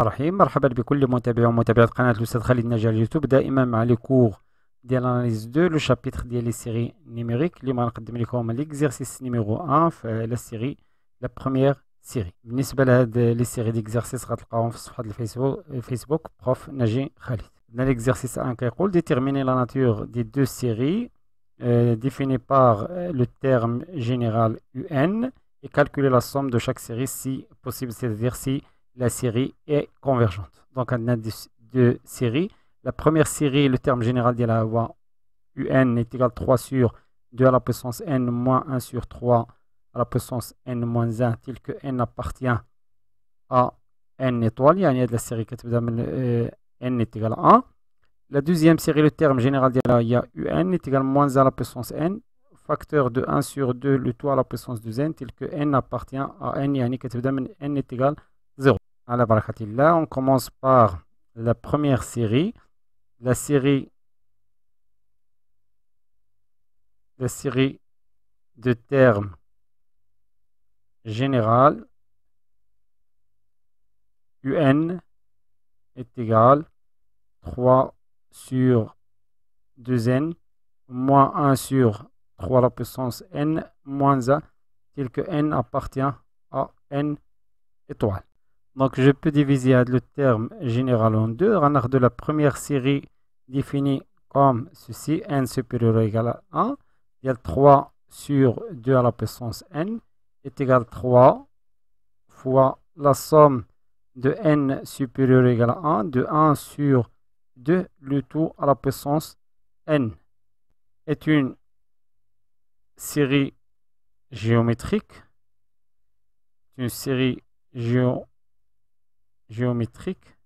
الرحمن الرحيم مرحبا بكل متابع ومتابعات قناة الأستاذ خالد نجار اليوتيوب دائما مع لي كور ديال اناليز دو لو شابيتر ديال لي سيري نيميريك اللي غنقدم لكم ليكزيرسيس نيميرو 1 في لا سيري لا بروميير سيري بالنسبة لهاد لي سيري ديكزيرسيس غتلقاهم في صفحة الفيسبوك فيسبوك بروف ناجي خالد عندنا ليكزيرسيس 1 كيقول ديتيرميني لا ناتور دي دو سيري définie par euh, le terme général UN et calculer la somme de chaque série si possible, c'est-à-dire si la série est convergente. Donc, on a deux, séries. La première série, le terme général de la loi UN est égal à 3 sur 2 à la puissance n moins 1 sur 3 à la puissance n moins 1, tel que n appartient à n étoile. Il y a de la série qui est euh, n est égal à 1. La deuxième série, le terme général de la UN est égal à moins 1 à la puissance n, facteur de 1 sur 2, le toit à la puissance 2n, tel que n appartient à n, et n est égal à 0 on commence par la première série, la série, la série de termes général UN est égal 3 sur 2n moins 1 sur 3 à la puissance n moins 1 tel que n appartient à n étoiles. Donc je peux diviser le terme général en deux. On de la première série définie comme ceci, n supérieur ou égal à 1. Il y a 3 sur 2 à la puissance n est égal à 3 fois la somme de n supérieur ou égal à 1 de 1 sur 2 le tout à la puissance n est une série géométrique, une série géométrique géométrique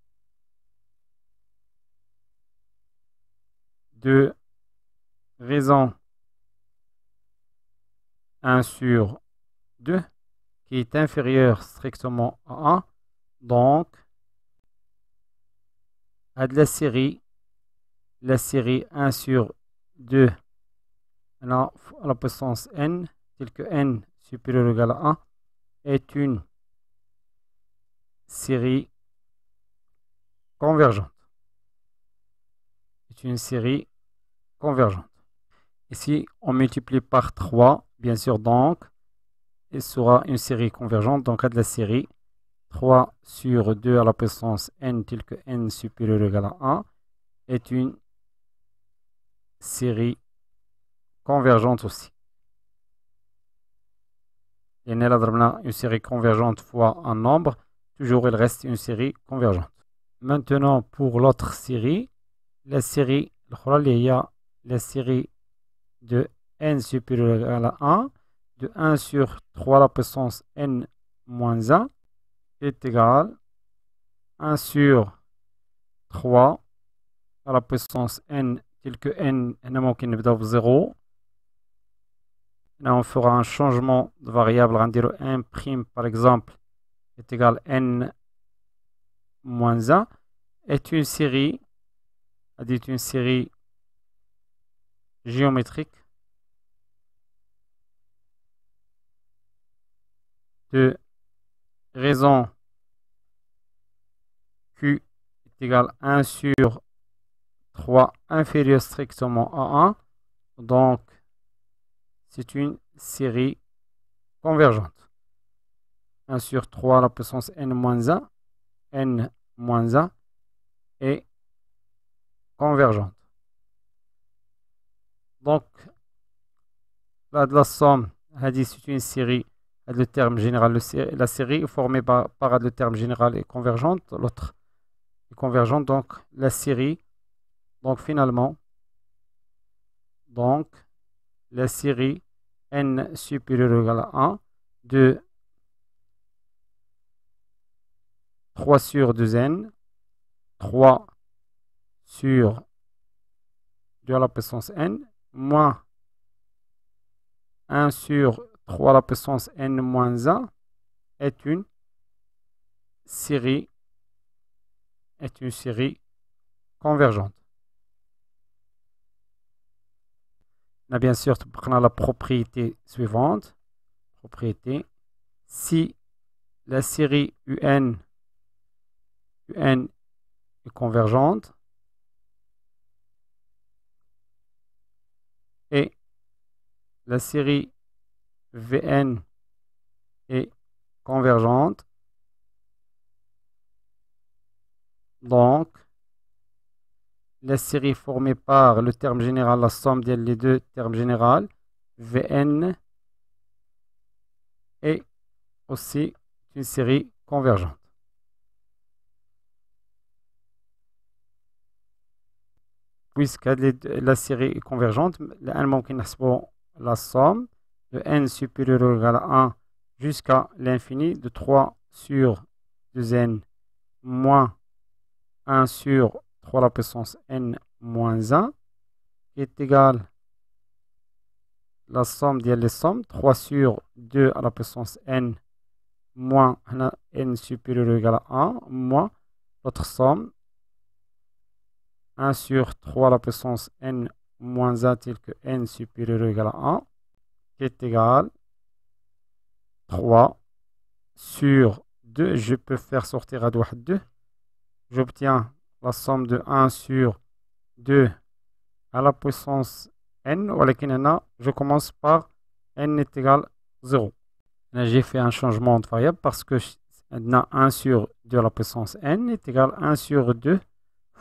de raison 1 sur 2 qui est inférieur strictement à 1, donc à de la série, la série 1 sur 2 la, à la puissance n, telle que n supérieur ou égal à 1, est une série convergente. C'est une série convergente. Ici, on multiplie par 3, bien sûr, donc, il sera une série convergente. Donc, à de la série 3 sur 2 à la puissance n telle que n supérieur ou égal à 1 est une série convergente aussi. Et une série convergente fois un nombre, toujours il reste une série convergente. Maintenant, pour l'autre série, la série, la série de n supérieur à 1, de 1 sur 3 à la puissance n moins 1, est égal à 1 sur 3 à la puissance n, tel que n, n 0. Là, on fera un changement de variable, on dira prime par exemple, est égal à n moins 1 est une série, dit une série géométrique de raison Q est égal 1 sur 3 inférieur strictement à 1. Donc, c'est une série convergente. 1 sur 3 à la puissance n-1 n-1 est convergente. Donc, la, somme somme, c'est une série, le terme général, la série formée par, le terme général et convergente, l'autre est convergente, donc la série, donc finalement, donc la série n supérieur ou égal à 1 de 3 sur 2n, 3 sur 2 à la puissance n, moins 1 sur 3 à la puissance n moins 1 est une série est une série convergente. On a bien sûr la propriété suivante, propriété si la série UN N est convergente et la série VN est convergente. Donc, la série formée par le terme général, la somme des deux termes généraux, VN, est aussi une série convergente. puisque la série est convergente, la somme de n supérieur ou égal à 1 jusqu'à l'infini de 3 sur 2n moins 1 sur 3 à la puissance n moins 1 qui est égal la somme des sommes 3 sur 2 à la puissance n moins n supérieur ou égal à 1 moins notre somme 1 sur 3 à la puissance n moins 1 tel que n supérieur ou égal à 1, qui est égal 3 sur 2. Je peux faire sortir à droite 2. J'obtiens la somme de 1 sur 2 à la puissance n. Je commence par n est égal à 0. j'ai fait un changement de variable parce que 1 sur 2 à la puissance n est égal à 1 sur 2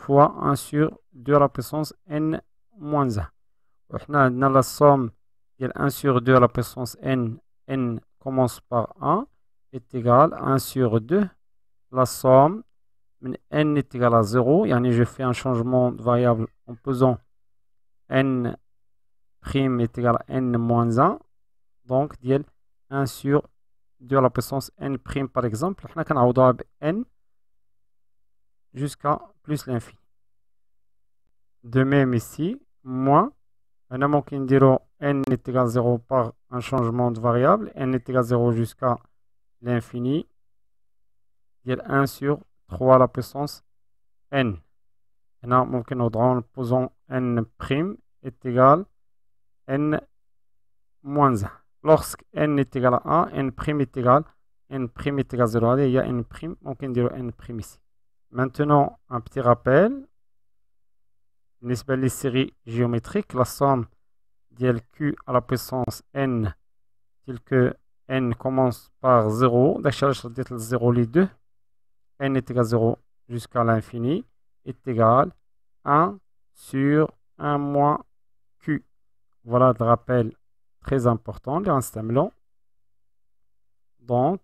fois 1 sur 2 à la puissance n moins 1 وحنا عندنا la somme 1 sur 2 à la puissance n n commence par 1 est égal à 1 sur 2 la somme de n est égal à 0 Et je fais un changement de variable en posant n prime est égal à n moins 1 donc 1 sur 2 à la puissance n prime par exemple حنا كنعوضوها ب n jusqu'à plus l'infini. De même ici, moins, on a manqué n est égal à 0 par un changement de variable, n est égal à 0 jusqu'à l'infini, il y a 1 sur 3 à la puissance n. On a manqué en posant n' est égal à n moins 1. Lorsque n est égal à 1, n' est égal à n' est égal à 0, il y a n', on peut dire n' ici. Maintenant, un petit rappel. Les séries géométriques la somme ديال à la puissance N tel que N commence par 0 داكشي علاش 0 les deux, N est égal à 0 jusqu'à l'infini est égal à 1 sur 1 moins Q voilà le rappel très important les instamblons donc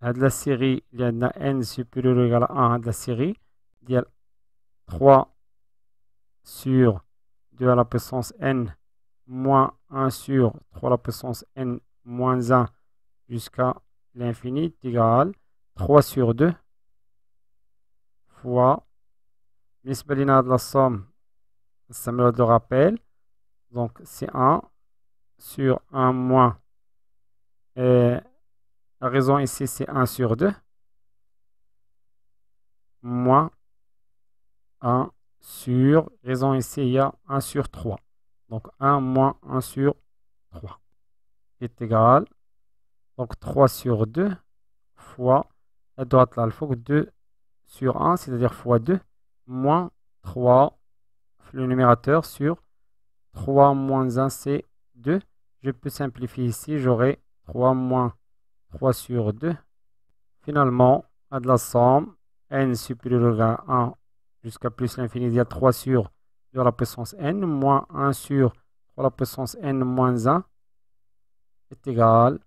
la série, il y a n supérieur ou égal à 1 de la série, il y a 3 sur 2 à la puissance n moins 1 sur 3 à la puissance n moins 1 jusqu'à l'infini égal 3 sur 2 fois بالنسبة de la somme ça me de rappel donc c'est 1 sur 1 moins euh, la raison ici, c'est 1 sur 2. Moins 1 sur, raison ici, il y a 1 sur 3. Donc 1 moins 1 sur 3 est égal. Donc 3 sur 2 fois la droite là, il faut que 2 sur 1, c'est-à-dire fois 2, moins 3, le numérateur sur 3 moins 1, c'est 2. Je peux simplifier ici, j'aurai 3 moins 3 sur 2. Finalement, à de la somme, n supérieur à 1 jusqu'à plus l'infini, il y a 3 sur 2 à la puissance n, moins 1 sur 3 à la puissance n moins 1 est égal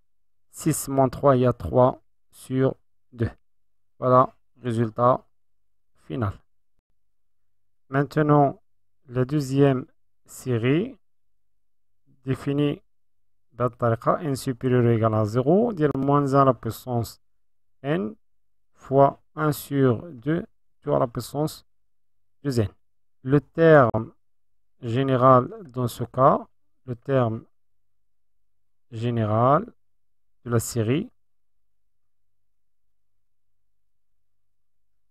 6 moins 3, il y a 3 sur 2. Voilà, résultat final. Maintenant, la deuxième série définit بهذه n supérieur égal à 0 ديال moins 1 à la puissance n fois 1 sur 2 tout à la puissance 2n. Le terme général dans ce cas, le terme général de la série,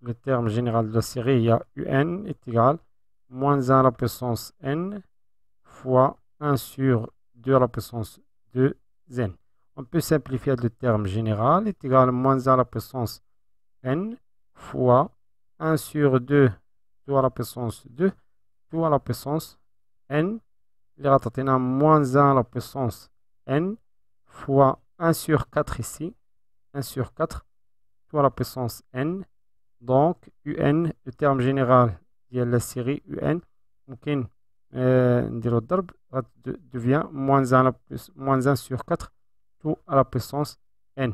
le terme général de la série, il y a un est égal à moins 1 à la puissance n fois 1 sur 2 à la puissance n. On peut simplifier le terme général, est égal à moins 1 à la puissance n fois 1 sur 2 tout la puissance 2 fois la puissance n. Il à moins 1 à la puissance n fois 1 sur 4 ici, 1 sur 4 tout la puissance n. Donc, un, le terme général de la série un, euh, devient moins 1 sur 4 tout à la puissance n.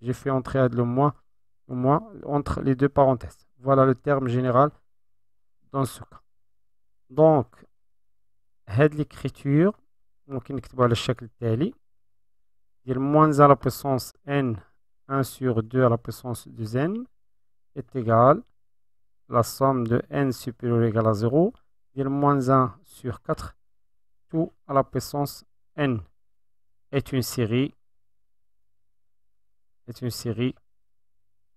J'ai fait entrer le moins, entre les deux parenthèses. Voilà le terme général dans ce cas. Donc, cette l'écriture, on نكتبها l'écrire الشكل التالي le moins à la puissance n 1 sur 2 à la puissance de n est égal à la somme de n supérieur égal à 0 le moins 1 sur 4, tout à la puissance n est une série est une série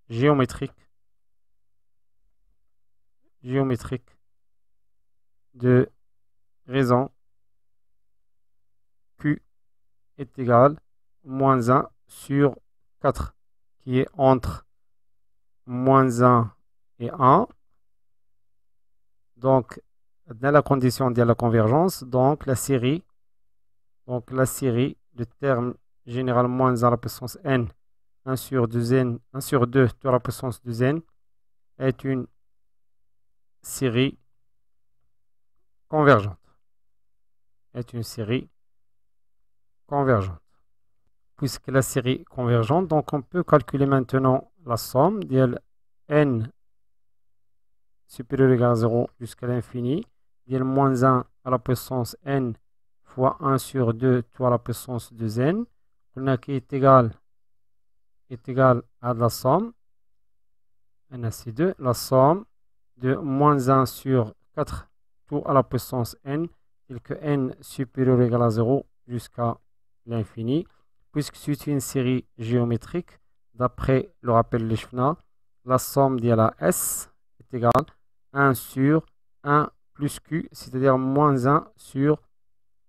géométrique géométrique de raison Q est égal moins 1 sur 4 qui est entre moins 1 et 1 donc dans la condition de la convergence, donc la série, donc la série de termes généralement moins à la puissance n, 1 sur 2 n, 1 sur 2 de la puissance 2 n, est une série convergente. Est une série convergente. Puisque la série convergente, donc on peut calculer maintenant la somme de n supérieur égal à 0 jusqu'à l'infini bien moins 1 à la puissance n fois 1 sur 2 tout à la puissance 2n qui est égal est égal à la somme n 2 la somme de moins 1 sur 4 tout à la puissance n tel que n supérieur ou égal à 0 jusqu'à l'infini puisque c'est une série géométrique d'après le rappel de Lechfna la somme de la S est égale à 1 sur 1 plus Q, c'est-à-dire moins 1 sur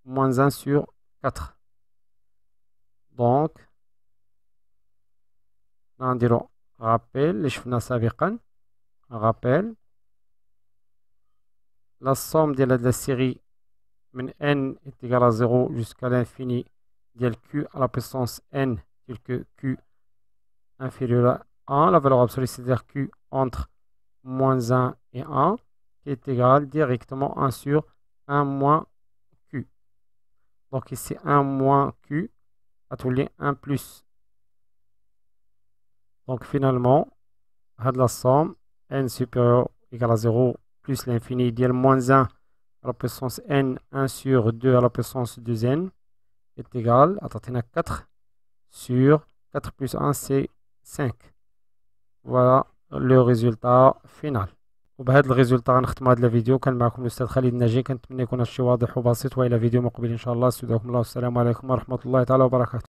moins 1 sur 4. Donc, rappel les شفنا rappel la somme de la série n est égale à 0 jusqu'à l'infini de q à la puissance n tel que q inférieur à 1 la valeur absolue c'est-à-dire q entre moins 1 et 1 qui est égal directement 1 sur 1 moins q. Donc ici 1 moins q, à tous les 1 plus. Donc finalement, la somme n supérieur égale à 0 plus l'infini d'l moins 1 à la puissance n 1 sur 2 à la puissance 2n est égal à 4 sur 4 plus 1 c'est 5. Voilà le résultat final. وبهذا الريزولتا غنختم هذا الفيديو كان معكم الاستاذ خالد الناجي كنتمنى يكون هادشي واضح وبسيط والى فيديو مقبل ان شاء الله استودعكم الله والسلام عليكم ورحمه الله تعالى وبركاته